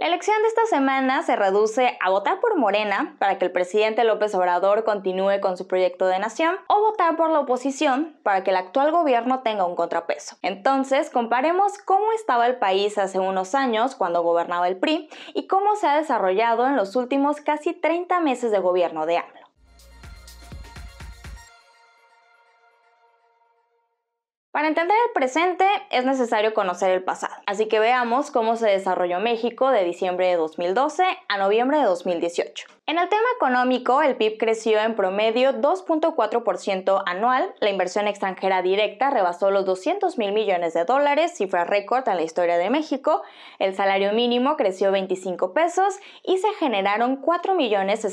La elección de esta semana se reduce a votar por Morena para que el presidente López Obrador continúe con su proyecto de nación o votar por la oposición para que el actual gobierno tenga un contrapeso. Entonces, comparemos cómo estaba el país hace unos años cuando gobernaba el PRI y cómo se ha desarrollado en los últimos casi 30 meses de gobierno de AMLO. Para entender el presente es necesario conocer el pasado, así que veamos cómo se desarrolló México de diciembre de 2012 a noviembre de 2018. En el tema económico, el PIB creció en promedio 2.4% anual, la inversión extranjera directa rebasó los 200 mil millones de dólares, cifra récord en la historia de México, el salario mínimo creció 25 pesos y se generaron 4 millones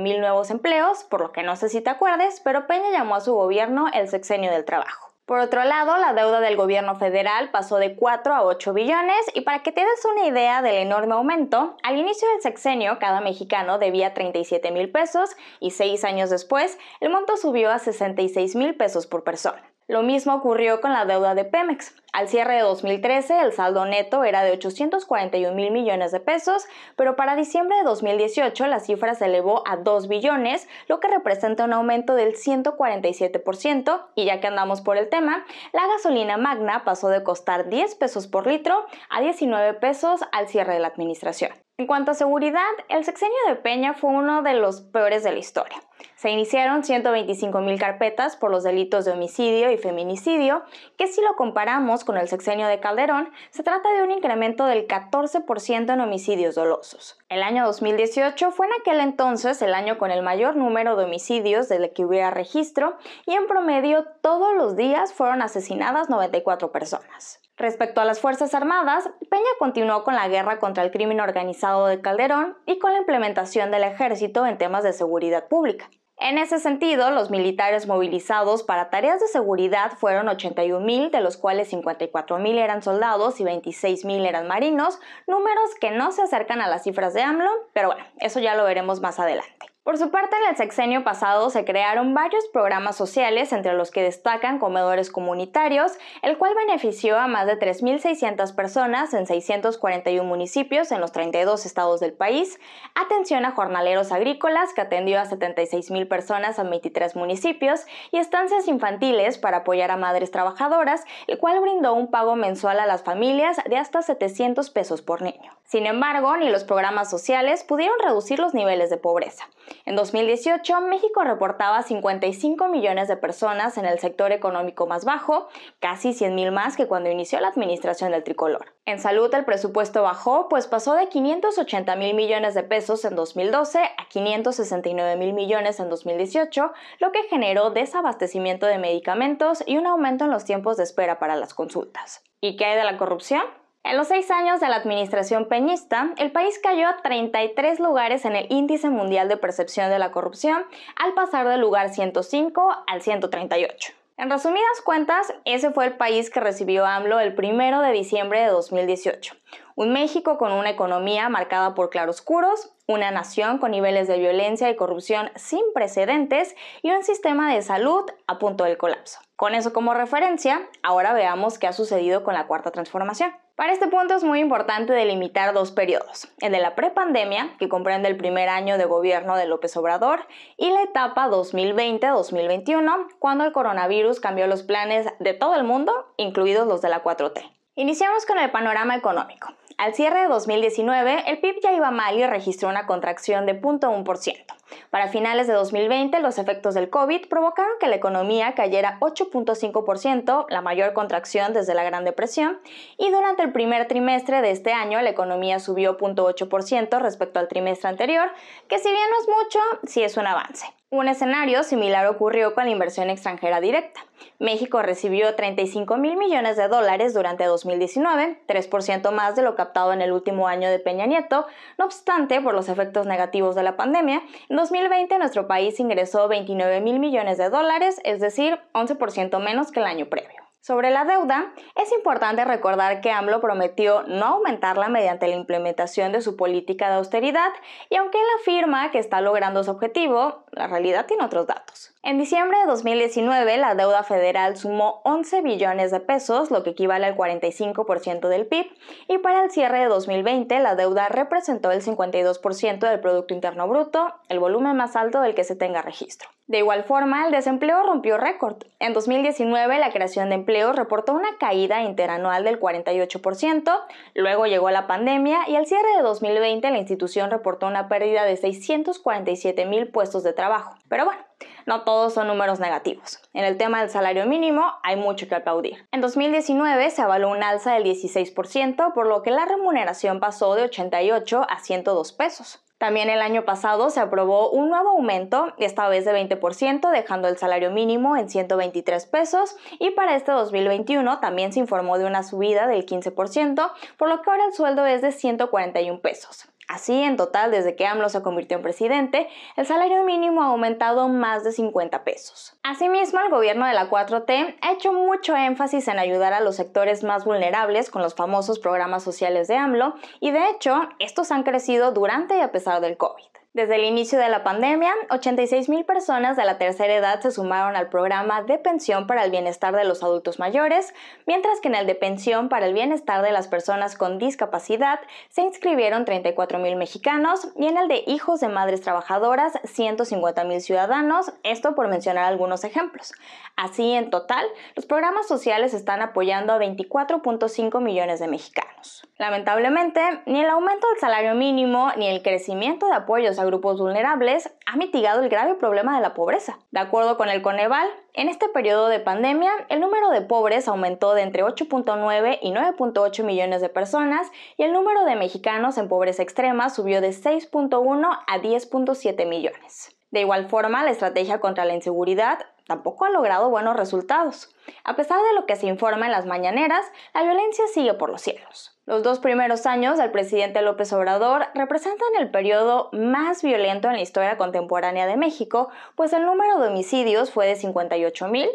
mil nuevos empleos, por lo que no sé si te acuerdes, pero Peña llamó a su gobierno el sexenio del trabajo. Por otro lado, la deuda del gobierno federal pasó de 4 a 8 billones y para que te des una idea del enorme aumento, al inicio del sexenio cada mexicano debía 37 mil pesos y seis años después el monto subió a 66 mil pesos por persona. Lo mismo ocurrió con la deuda de Pemex. Al cierre de 2013, el saldo neto era de 841 mil millones de pesos, pero para diciembre de 2018 la cifra se elevó a 2 billones, lo que representa un aumento del 147%. Y ya que andamos por el tema, la gasolina magna pasó de costar 10 pesos por litro a 19 pesos al cierre de la administración. En cuanto a seguridad, el sexenio de Peña fue uno de los peores de la historia. Se iniciaron 125.000 carpetas por los delitos de homicidio y feminicidio, que si lo comparamos con el sexenio de Calderón, se trata de un incremento del 14% en homicidios dolosos. El año 2018 fue en aquel entonces el año con el mayor número de homicidios desde que hubiera registro y en promedio todos los días fueron asesinadas 94 personas. Respecto a las Fuerzas Armadas, Peña continuó con la guerra contra el crimen organizado de Calderón y con la implementación del ejército en temas de seguridad pública. En ese sentido, los militares movilizados para tareas de seguridad fueron 81.000, de los cuales 54.000 eran soldados y 26.000 eran marinos, números que no se acercan a las cifras de AMLO, pero bueno, eso ya lo veremos más adelante. Por su parte, en el sexenio pasado se crearon varios programas sociales, entre los que destacan comedores comunitarios, el cual benefició a más de 3.600 personas en 641 municipios en los 32 estados del país, atención a jornaleros agrícolas, que atendió a 76.000 personas en 23 municipios, y estancias infantiles para apoyar a madres trabajadoras, el cual brindó un pago mensual a las familias de hasta 700 pesos por niño. Sin embargo, ni los programas sociales pudieron reducir los niveles de pobreza. En 2018, México reportaba 55 millones de personas en el sector económico más bajo, casi 100 mil más que cuando inició la administración del tricolor. En salud, el presupuesto bajó, pues pasó de 580 mil millones de pesos en 2012 a 569 mil millones en 2018, lo que generó desabastecimiento de medicamentos y un aumento en los tiempos de espera para las consultas. ¿Y qué hay de la corrupción? En los seis años de la administración peñista, el país cayó a 33 lugares en el Índice Mundial de Percepción de la Corrupción, al pasar del lugar 105 al 138. En resumidas cuentas, ese fue el país que recibió AMLO el 1 de diciembre de 2018. Un México con una economía marcada por claroscuros, una nación con niveles de violencia y corrupción sin precedentes y un sistema de salud a punto del colapso. Con eso como referencia, ahora veamos qué ha sucedido con la cuarta transformación. Para este punto es muy importante delimitar dos periodos, el de la prepandemia, que comprende el primer año de gobierno de López Obrador, y la etapa 2020-2021, cuando el coronavirus cambió los planes de todo el mundo, incluidos los de la 4T. Iniciamos con el panorama económico. Al cierre de 2019, el PIB ya iba mal y registró una contracción de 0.1%. Para finales de 2020, los efectos del COVID provocaron que la economía cayera 8.5%, la mayor contracción desde la Gran Depresión, y durante el primer trimestre de este año la economía subió 0.8% respecto al trimestre anterior, que si bien no es mucho, sí es un avance. Un escenario similar ocurrió con la inversión extranjera directa. México recibió 35 mil millones de dólares durante 2019, 3% más de lo captado en el último año de Peña Nieto. No obstante, por los efectos negativos de la pandemia, 2020 nuestro país ingresó 29 mil millones de dólares, es decir, 11% menos que el año previo. Sobre la deuda, es importante recordar que AMLO prometió no aumentarla mediante la implementación de su política de austeridad y aunque él afirma que está logrando su objetivo, la realidad tiene otros datos. En diciembre de 2019, la deuda federal sumó 11 billones de pesos, lo que equivale al 45% del PIB, y para el cierre de 2020, la deuda representó el 52% del Producto Interno Bruto, el volumen más alto del que se tenga registro. De igual forma, el desempleo rompió récord. En 2019, la creación de empleo reportó una caída interanual del 48%, luego llegó la pandemia y al cierre de 2020 la institución reportó una pérdida de 647 mil puestos de trabajo. Pero bueno, no todos son números negativos. En el tema del salario mínimo hay mucho que aplaudir. En 2019 se avaló un alza del 16%, por lo que la remuneración pasó de 88 a 102 pesos. También el año pasado se aprobó un nuevo aumento, esta vez de 20%, dejando el salario mínimo en 123 pesos y para este 2021 también se informó de una subida del 15%, por lo que ahora el sueldo es de 141 pesos. Así, en total, desde que AMLO se convirtió en presidente, el salario mínimo ha aumentado más de 50 pesos. Asimismo, el gobierno de la 4T ha hecho mucho énfasis en ayudar a los sectores más vulnerables con los famosos programas sociales de AMLO y de hecho, estos han crecido durante y a pesar del COVID. Desde el inicio de la pandemia, 86 personas de la tercera edad se sumaron al programa de pensión para el bienestar de los adultos mayores, mientras que en el de pensión para el bienestar de las personas con discapacidad se inscribieron 34 mil mexicanos y en el de hijos de madres trabajadoras 150.000 ciudadanos, esto por mencionar algunos ejemplos. Así, en total, los programas sociales están apoyando a 24.5 millones de mexicanos. Lamentablemente, ni el aumento del salario mínimo ni el crecimiento de apoyos a grupos vulnerables ha mitigado el grave problema de la pobreza. De acuerdo con el Coneval, en este periodo de pandemia, el número de pobres aumentó de entre 8.9 y 9.8 millones de personas y el número de mexicanos en pobreza extrema subió de 6.1 a 10.7 millones. De igual forma, la estrategia contra la inseguridad tampoco ha logrado buenos resultados. A pesar de lo que se informa en las mañaneras, la violencia sigue por los cielos. Los dos primeros años del presidente López Obrador representan el periodo más violento en la historia contemporánea de México, pues el número de homicidios fue de 58.000,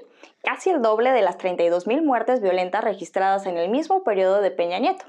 casi el doble de las 32.000 muertes violentas registradas en el mismo periodo de Peña Nieto.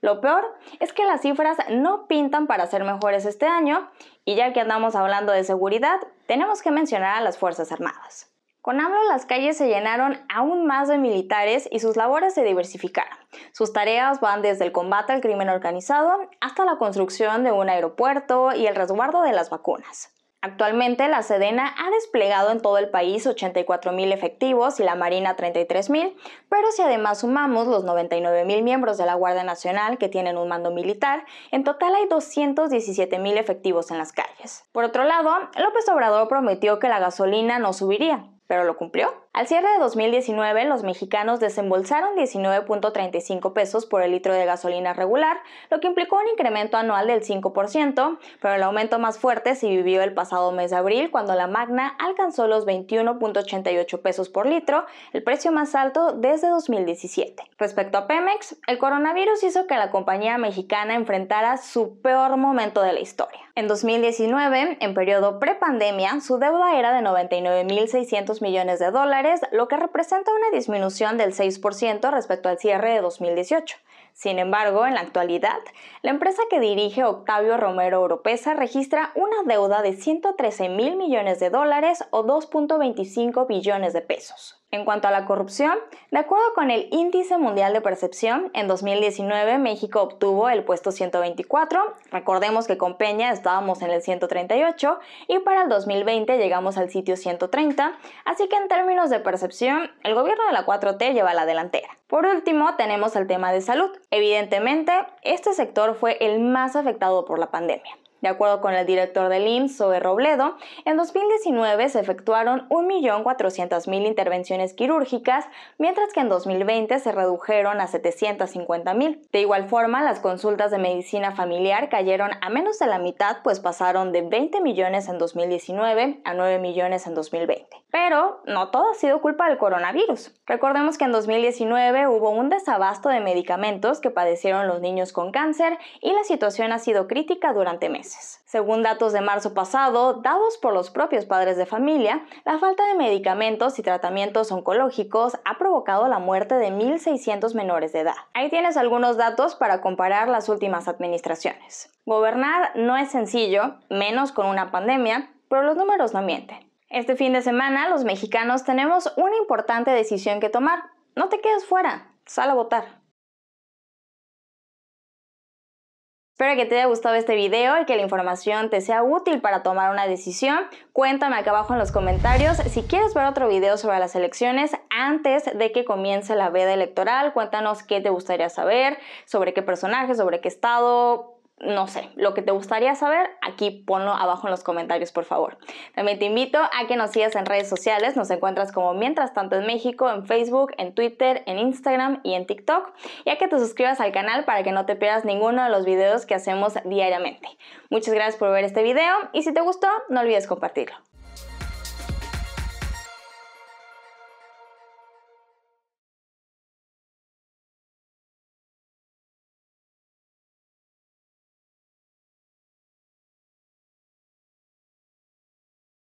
Lo peor es que las cifras no pintan para ser mejores este año, y ya que andamos hablando de seguridad, tenemos que mencionar a las Fuerzas Armadas. Con AMLO las calles se llenaron aún más de militares y sus labores se diversificaron. Sus tareas van desde el combate al crimen organizado hasta la construcción de un aeropuerto y el resguardo de las vacunas. Actualmente la Sedena ha desplegado en todo el país 84.000 efectivos y la Marina 33.000, pero si además sumamos los 99.000 miembros de la Guardia Nacional que tienen un mando militar, en total hay 217.000 efectivos en las calles. Por otro lado, López Obrador prometió que la gasolina no subiría, pero lo cumplió. Al cierre de 2019, los mexicanos desembolsaron 19.35 pesos por el litro de gasolina regular, lo que implicó un incremento anual del 5%, pero el aumento más fuerte se vivió el pasado mes de abril, cuando la Magna alcanzó los 21.88 pesos por litro, el precio más alto desde 2017. Respecto a Pemex, el coronavirus hizo que la compañía mexicana enfrentara su peor momento de la historia. En 2019, en periodo prepandemia, su deuda era de 99.600 millones de dólares, lo que representa una disminución del 6% respecto al cierre de 2018. Sin embargo, en la actualidad, la empresa que dirige Octavio Romero Europeza registra una deuda de 113 mil millones de dólares o 2.25 billones de pesos. En cuanto a la corrupción, de acuerdo con el Índice Mundial de Percepción, en 2019 México obtuvo el puesto 124, recordemos que con Peña estábamos en el 138 y para el 2020 llegamos al sitio 130, así que en términos de percepción, el gobierno de la 4T lleva la delantera. Por último, tenemos el tema de salud. Evidentemente, este sector fue el más afectado por la pandemia. De acuerdo con el director del IMSS, Zoe Robledo, en 2019 se efectuaron 1.400.000 intervenciones quirúrgicas, mientras que en 2020 se redujeron a 750.000. De igual forma, las consultas de medicina familiar cayeron a menos de la mitad, pues pasaron de 20 millones en 2019 a 9 millones en 2020. Pero no todo ha sido culpa del coronavirus. Recordemos que en 2019 hubo un desabasto de medicamentos que padecieron los niños con cáncer y la situación ha sido crítica durante meses. Según datos de marzo pasado, dados por los propios padres de familia, la falta de medicamentos y tratamientos oncológicos ha provocado la muerte de 1.600 menores de edad. Ahí tienes algunos datos para comparar las últimas administraciones. Gobernar no es sencillo, menos con una pandemia, pero los números no mienten. Este fin de semana los mexicanos tenemos una importante decisión que tomar. No te quedes fuera, sal a votar. Espero que te haya gustado este video y que la información te sea útil para tomar una decisión. Cuéntame acá abajo en los comentarios si quieres ver otro video sobre las elecciones antes de que comience la veda electoral. Cuéntanos qué te gustaría saber, sobre qué personaje, sobre qué estado, no sé, lo que te gustaría saber, aquí ponlo abajo en los comentarios, por favor. También te invito a que nos sigas en redes sociales, nos encuentras como Mientras tanto en México, en Facebook, en Twitter, en Instagram y en TikTok, y a que te suscribas al canal para que no te pierdas ninguno de los videos que hacemos diariamente. Muchas gracias por ver este video y si te gustó, no olvides compartirlo.